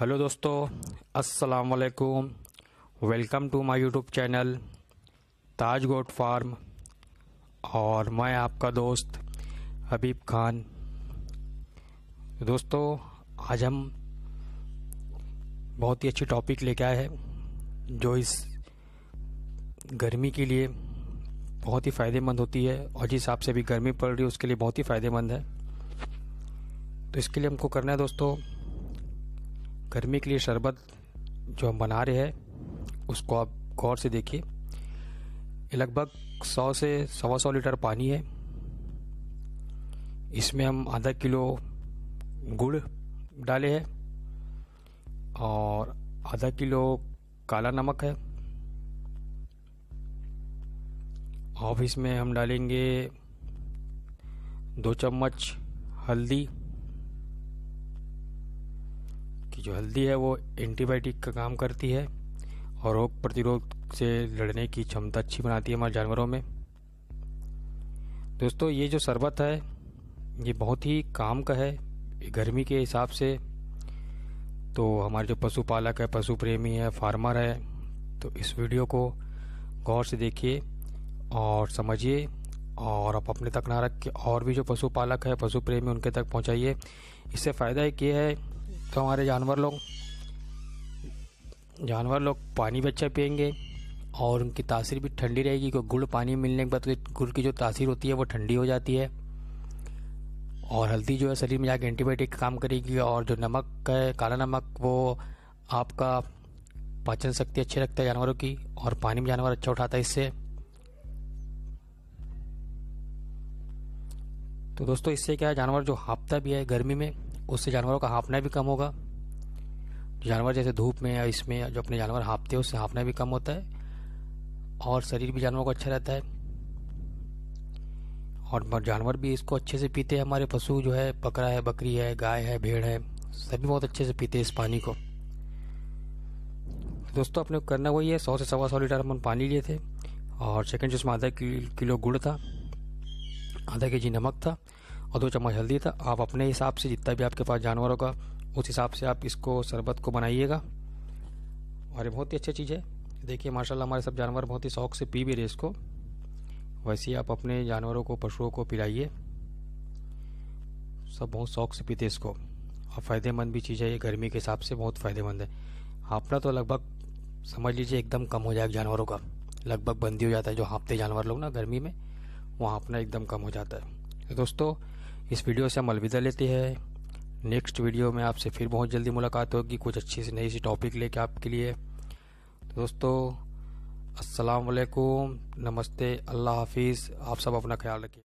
hello दोस्तों अस्सलाम वालेकुम welcome to my YouTube channel Taj goat farm और मैं आपका दोस्त हबीब खान दोस्तों आज हम बहुत ही अच्छी टॉपिक लेके आए हैं जो इस गर्मी के लिए बहुत ही फ़ायदेमंद होती है और जिस हिसाब से भी गर्मी पड़ रही है उसके लिए बहुत ही फ़ायदेमंद है तो इसके लिए हमको करना है दोस्तों गर्मी के लिए शरबत जो हम बना रहे हैं उसको आप गौर से देखिए लगभग 100 से सवा सौ लीटर पानी है इसमें हम आधा किलो गुड़ डाले हैं और आधा किलो काला नमक है और इसमें हम डालेंगे दो चम्मच हल्दी कि जो हल्दी है वो एंटीबायोटिक का काम करती है और रोग प्रतिरोध से लड़ने की क्षमता अच्छी बनाती है हमारे जानवरों में दोस्तों ये जो शरबत है ये बहुत ही काम का है गर्मी के हिसाब से तो हमारे जो पशुपालक है पशु प्रेमी है फार्मर है तो इस वीडियो को गौर से देखिए और समझिए और आप अपने तक ना रख के और भी जो पशुपालक है पशु प्रेमी उनके तक पहुंचाइए इससे फ़ायदा एक ये है तो हमारे जानवर लोग जानवर लोग पानी भी अच्छा पियेंगे और उनकी तासीर भी ठंडी रहेगी क्योंकि गुड़ पानी मिलने के बाद तो गुड़ की जो तासीर होती है वो ठंडी हो जाती है और हल्दी जो है शरीर में जाकर एंटीबायोटिक काम करेगी और जो नमक है काला नमक वो आपका पाचन शक्ति अच्छी रखता है जानवरों की और पानी में जानवर अच्छा उठाता है इससे तो दोस्तों इससे क्या है जानवर जो हाँपता भी है गर्मी में उससे जानवरों का हाँफना भी कम होगा जानवर जैसे धूप में या इसमें जो अपने जानवर हाँफते हैं उससे हाँफना भी कम होता है और शरीर भी जानवरों को अच्छा रहता है और जानवर भी इसको अच्छे से पीते हैं हमारे पशु जो है बकरा है बकरी है गाय है भेड़ है सभी बहुत अच्छे से पीते हैं इस पानी को दोस्तों अपने करना वही है सौ से सवा सौ लीटर अपन पानी लिए थे और सेकेंड जिसमें आधा किलो गुड़ था आधा के जी नमक था और दो चम्मच हल्दी था आप अपने हिसाब से जितना भी आपके पास जानवरों का उस हिसाब से आप इसको शरबत को बनाइएगा और ये बहुत ही अच्छी चीज़ है देखिए माशाल्लाह हमारे सब जानवर बहुत ही शौक से पी भी रहे इसको वैसे ही आप अपने जानवरों को पशुओं को पिलाइए सब बहुत शौक से पीते इसको और फ़ायदेमंद भी चीज़ है ये गर्मी के हिसाब से बहुत फ़ायदेमंद है हाँपना तो लगभग समझ लीजिए एकदम कम हो जाएगा जानवरों का लगभग बंदी हो जाता है जो हाँपते जानवर लोग ना गर्मी में वो हाँपना एकदम कम हो जाता है तो दोस्तों इस वीडियो से हम अलविदा लेते हैं नेक्स्ट वीडियो में आपसे फिर बहुत जल्दी मुलाकात होगी कुछ अच्छी सी नई सी टॉपिक लेके आपके लिए तो दोस्तों अस्सलाम वालेकुम नमस्ते अल्लाह हाफिज़ आप सब अपना ख्याल रखिए